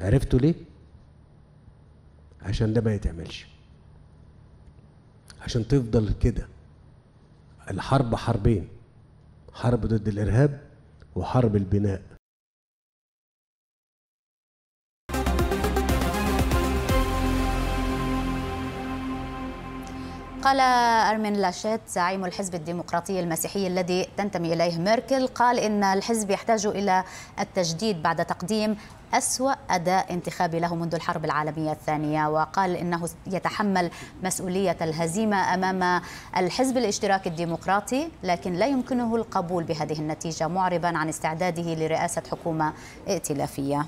عرفتوا ليه عشان ده ما يتعملش عشان تفضل كده الحرب حربين حرب ضد الإرهاب وحرب البناء قال أرمين لاشيت زعيم الحزب الديمقراطي المسيحي الذي تنتمي إليه ميركل قال إن الحزب يحتاج إلى التجديد بعد تقديم أسوأ أداء انتخابي له منذ الحرب العالمية الثانية وقال إنه يتحمل مسؤولية الهزيمة أمام الحزب الاشتراكي الديمقراطي لكن لا يمكنه القبول بهذه النتيجة معربا عن استعداده لرئاسة حكومة ائتلافية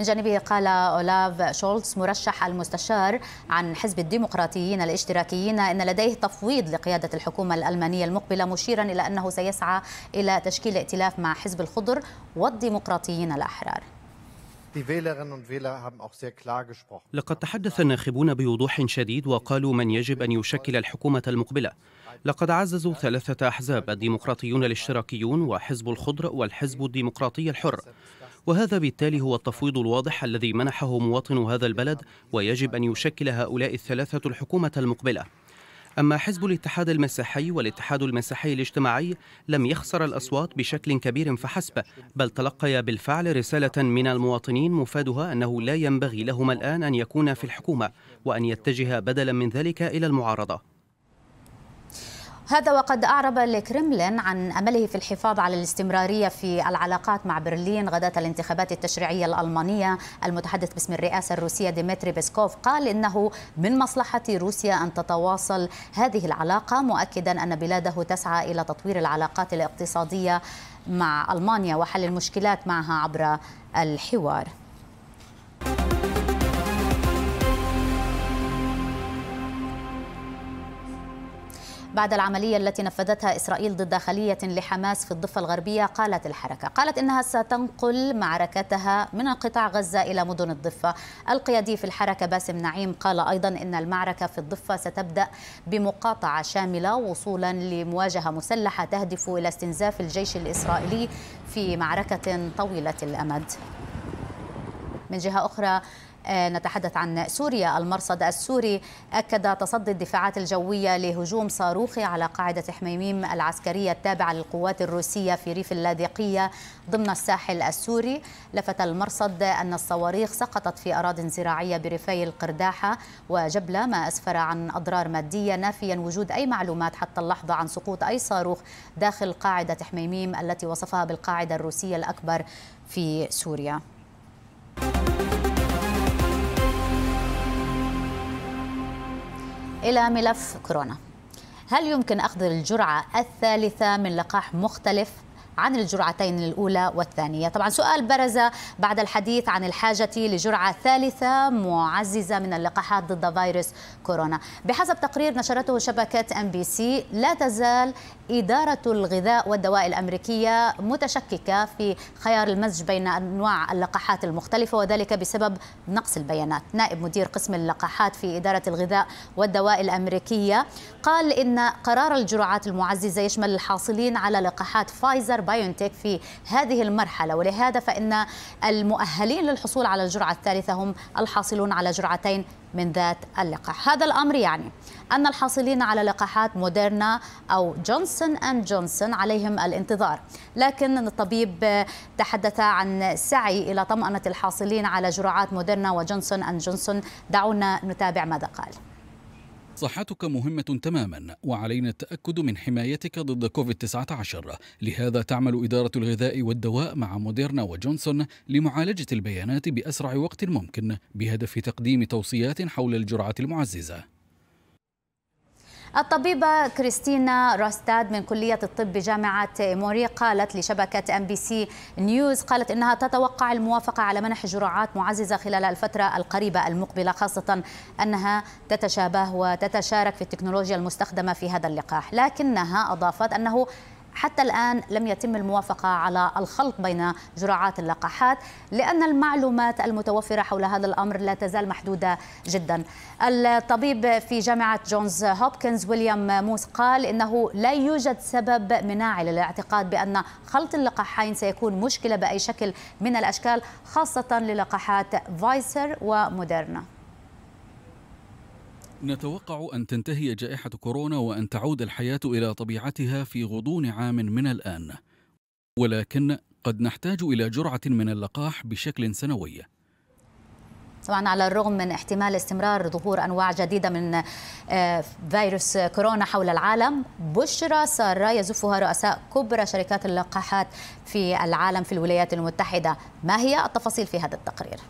من جانبه قال أولاف شولتز مرشح المستشار عن حزب الديمقراطيين الاشتراكيين أن لديه تفويض لقيادة الحكومة الألمانية المقبلة مشيرا إلى أنه سيسعى إلى تشكيل ائتلاف مع حزب الخضر والديمقراطيين الأحرار لقد تحدث الناخبون بوضوح شديد وقالوا من يجب أن يشكل الحكومة المقبلة لقد عززوا ثلاثة أحزاب الديمقراطيون الاشتراكيون وحزب الخضر والحزب الديمقراطي الحر وهذا بالتالي هو التفويض الواضح الذي منحه مواطن هذا البلد ويجب أن يشكل هؤلاء الثلاثة الحكومة المقبلة أما حزب الاتحاد المسيحي والاتحاد المسيحي الاجتماعي لم يخسر الأصوات بشكل كبير فحسب بل تلقي بالفعل رسالة من المواطنين مفادها أنه لا ينبغي لهما الآن أن يكون في الحكومة وأن يتجه بدلا من ذلك إلى المعارضة هذا وقد أعرب الكرملين عن أمله في الحفاظ على الاستمرارية في العلاقات مع برلين غداة الانتخابات التشريعية الألمانية المتحدث باسم الرئاسة الروسية ديمتري بيسكوف قال إنه من مصلحة روسيا أن تتواصل هذه العلاقة مؤكدا أن بلاده تسعى إلى تطوير العلاقات الاقتصادية مع ألمانيا وحل المشكلات معها عبر الحوار بعد العملية التي نفذتها إسرائيل ضد خلية لحماس في الضفة الغربية قالت الحركة قالت إنها ستنقل معركتها من قطاع غزة إلى مدن الضفة القيادي في الحركة باسم نعيم قال أيضا إن المعركة في الضفة ستبدأ بمقاطعة شاملة وصولا لمواجهة مسلحة تهدف إلى استنزاف الجيش الإسرائيلي في معركة طويلة الأمد من جهة أخرى آه، نتحدث عن سوريا المرصد السوري أكد تصدي الدفاعات الجوية لهجوم صاروخي على قاعدة حميميم العسكرية التابعة للقوات الروسية في ريف اللاذقية ضمن الساحل السوري لفت المرصد أن الصواريخ سقطت في أراض زراعية بريفي القرداحة وجبلة ما أسفر عن أضرار مادية نافيا وجود أي معلومات حتى اللحظة عن سقوط أي صاروخ داخل قاعدة حميميم التي وصفها بالقاعدة الروسية الأكبر في سوريا. إلى ملف كورونا هل يمكن أخذ الجرعة الثالثة من لقاح مختلف عن الجرعتين الأولى والثانية طبعا سؤال برز بعد الحديث عن الحاجة لجرعة ثالثة معززة من اللقاحات ضد فيروس كورونا بحسب تقرير نشرته شبكة ام بي سي لا تزال إدارة الغذاء والدواء الأمريكية متشككة في خيار المزج بين أنواع اللقاحات المختلفة وذلك بسبب نقص البيانات نائب مدير قسم اللقاحات في إدارة الغذاء والدواء الأمريكية قال إن قرار الجرعات المعززة يشمل الحاصلين على لقاحات فايزر بايونتيك في هذه المرحلة ولهذا فإن المؤهلين للحصول على الجرعة الثالثة هم الحاصلون على جرعتين من ذات اللقاح هذا الأمر يعني أن الحاصلين على لقاحات موديرنا أو جونسون أند جونسون عليهم الانتظار لكن الطبيب تحدث عن سعي إلى طمأنة الحاصلين على جرعات موديرنا وجونسون أند جونسون دعونا نتابع ماذا قال صحتك مهمة تماما وعلينا التأكد من حمايتك ضد كوفيد-19 لهذا تعمل إدارة الغذاء والدواء مع موديرنا وجونسون لمعالجة البيانات بأسرع وقت ممكن بهدف تقديم توصيات حول الجرعة المعززة الطبيبة كريستينا راستاد من كلية الطب بجامعة موري قالت لشبكة ام بي سي نيوز قالت انها تتوقع الموافقة على منح جرعات معززة خلال الفترة القريبة المقبلة خاصة انها تتشابه وتتشارك في التكنولوجيا المستخدمة في هذا اللقاح لكنها اضافت انه حتى الآن لم يتم الموافقة على الخلط بين جرعات اللقاحات لأن المعلومات المتوفرة حول هذا الأمر لا تزال محدودة جدا الطبيب في جامعة جونز هوبكنز ويليام موس قال إنه لا يوجد سبب مناعي للاعتقاد بأن خلط اللقاحين سيكون مشكلة بأي شكل من الأشكال خاصة للقاحات فايسر وموديرنا نتوقع أن تنتهي جائحة كورونا وأن تعود الحياة إلى طبيعتها في غضون عام من الآن ولكن قد نحتاج إلى جرعة من اللقاح بشكل سنوي طبعا على الرغم من احتمال استمرار ظهور انواع جديده من آه، فيروس كورونا حول العالم بشرى ساره يزفها رؤساء كبرى شركات اللقاحات في العالم في الولايات المتحده ما هي التفاصيل في هذا التقرير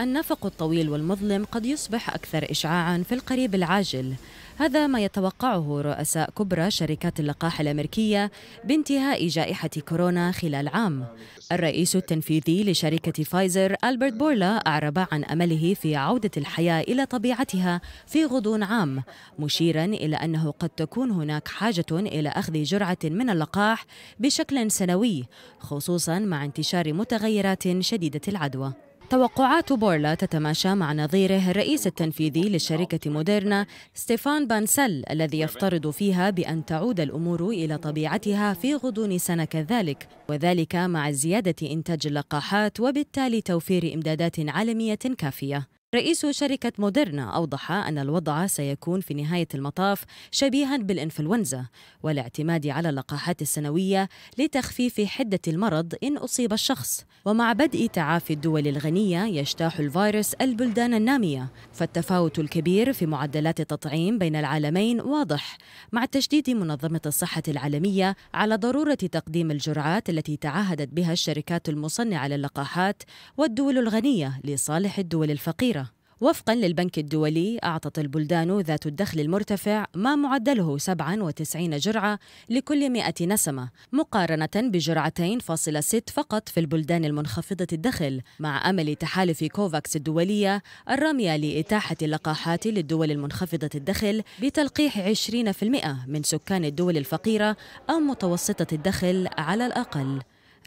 النفق الطويل والمظلم قد يصبح أكثر إشعاعا في القريب العاجل هذا ما يتوقعه رؤساء كبرى شركات اللقاح الأمريكية بانتهاء جائحة كورونا خلال عام الرئيس التنفيذي لشركة فايزر ألبرت بورلا أعرب عن أمله في عودة الحياة إلى طبيعتها في غضون عام مشيرا إلى أنه قد تكون هناك حاجة إلى أخذ جرعة من اللقاح بشكل سنوي خصوصا مع انتشار متغيرات شديدة العدوى توقعات بورلا تتماشى مع نظيره الرئيس التنفيذي لشركة موديرنا ستيفان بانسل الذي يفترض فيها بأن تعود الأمور إلى طبيعتها في غضون سنة كذلك وذلك مع زيادة إنتاج اللقاحات وبالتالي توفير إمدادات عالمية كافية رئيس شركة موديرنا أوضح أن الوضع سيكون في نهاية المطاف شبيها بالإنفلونزا والاعتماد على اللقاحات السنوية لتخفيف حدة المرض إن أصيب الشخص ومع بدء تعافي الدول الغنية يجتاح الفيروس البلدان النامية فالتفاوت الكبير في معدلات التطعيم بين العالمين واضح مع تشديد منظمة الصحة العالمية على ضرورة تقديم الجرعات التي تعهدت بها الشركات المصنعة للقاحات والدول الغنية لصالح الدول الفقيرة وفقا للبنك الدولي أعطت البلدان ذات الدخل المرتفع ما معدله 97 جرعة لكل 100 نسمة مقارنة بجرعتين فاصلة ست فقط في البلدان المنخفضة الدخل مع أمل تحالف كوفاكس الدولية الرامية لإتاحة اللقاحات للدول المنخفضة الدخل بتلقيح 20% من سكان الدول الفقيرة أو متوسطة الدخل على الأقل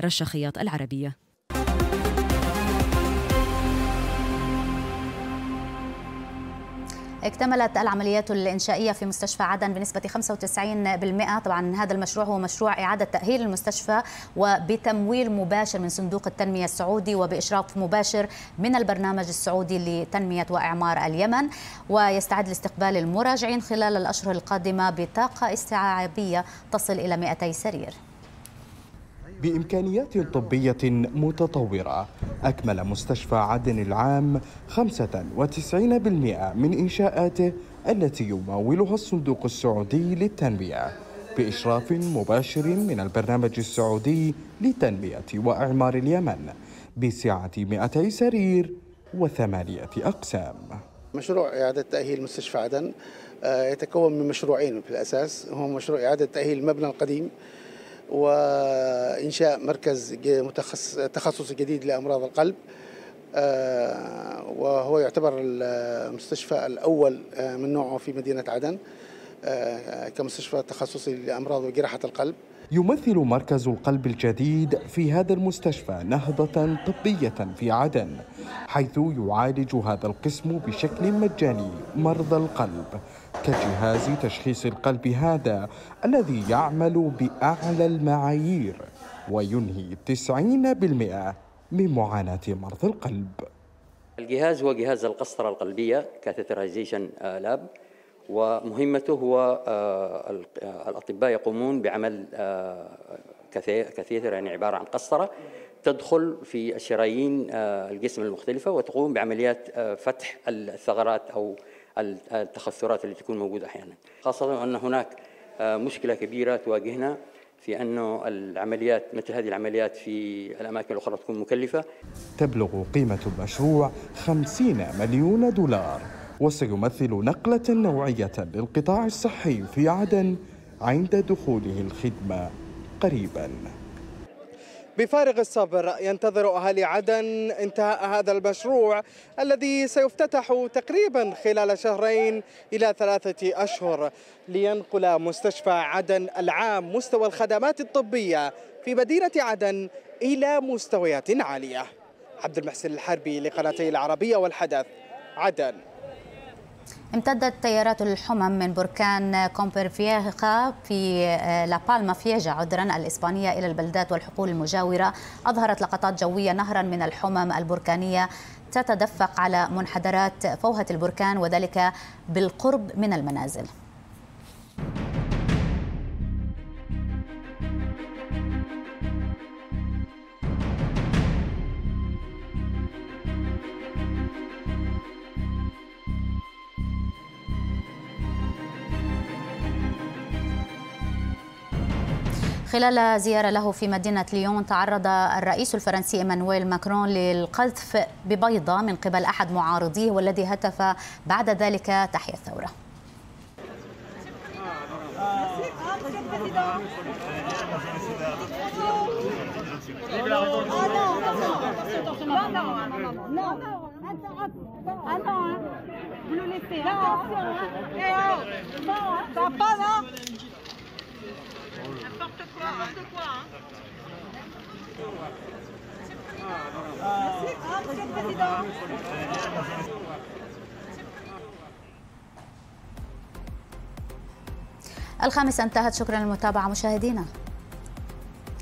رشا خياط العربية اكتملت العمليات الإنشائية في مستشفى عدن بنسبة 95% طبعا هذا المشروع هو مشروع إعادة تأهيل المستشفى وبتمويل مباشر من صندوق التنمية السعودي وبإشراف مباشر من البرنامج السعودي لتنمية وإعمار اليمن ويستعد لاستقبال المراجعين خلال الأشهر القادمة بطاقة استيعابية تصل إلى 200 سرير بإمكانيات طبية متطورة أكمل مستشفى عدن العام 95% من إنشاءاته التي يمولها الصندوق السعودي للتنمية بإشراف مباشر من البرنامج السعودي لتنمية وإعمار اليمن بسعة 200 سرير وثمانية أقسام مشروع إعادة تأهيل مستشفى عدن آه، يتكون من مشروعين في الأساس هو مشروع إعادة تأهيل المبنى القديم وإنشاء مركز تخصص تخصصي جديد لأمراض القلب آه، وهو يعتبر المستشفى الأول آه، من نوعه في مدينة عدن آه، كمستشفى تخصصي لأمراض وجراحة القلب يمثل مركز القلب الجديد في هذا المستشفى نهضة طبية في عدن حيث يعالج هذا القسم بشكل مجاني مرضى القلب كجهاز تشخيص القلب هذا الذي يعمل بأعلى المعايير وينهي 90% من معاناة مرضى القلب الجهاز هو جهاز القسطرة القلبية كاثترايزيشن آه، لاب ومهمته هو آه، آه، الأطباء يقومون بعمل آه، كثير يعني عبارة عن قسطرة تدخل في الشرايين الجسم المختلفة وتقوم بعمليات فتح الثغرات أو التخثرات التي تكون موجودة أحيانا خاصة أن هناك مشكلة كبيرة تواجهنا في أنه العمليات مثل هذه العمليات في الأماكن الأخرى تكون مكلفة تبلغ قيمة المشروع 50 مليون دولار وسيمثل نقلة نوعية للقطاع الصحي في عدن عند دخوله الخدمة قريباً بفارغ الصبر ينتظر أهالي عدن انتهاء هذا المشروع الذي سيفتتح تقريبا خلال شهرين إلى ثلاثة أشهر لينقل مستشفى عدن العام مستوى الخدمات الطبية في مدينة عدن إلى مستويات عالية عبد المحسن الحربي لقناتي العربية والحدث عدن امتدت تيارات الحمم من بركان كومبرفياخا في آه، لابالما فيجا عذرا الإسبانية إلى البلدات والحقول المجاورة أظهرت لقطات جوية نهرا من الحمم البركانية تتدفق على منحدرات فوهة البركان وذلك بالقرب من المنازل خلال زيارة له في مدينة ليون تعرض الرئيس الفرنسي إيمانويل ماكرون للقذف ببيضة من قبل أحد معارضيه والذي هتف بعد ذلك تحيا الثورة n'importe الخامسة انتهت شكرا للمتابعة مشاهدينا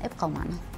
ابقوا معنا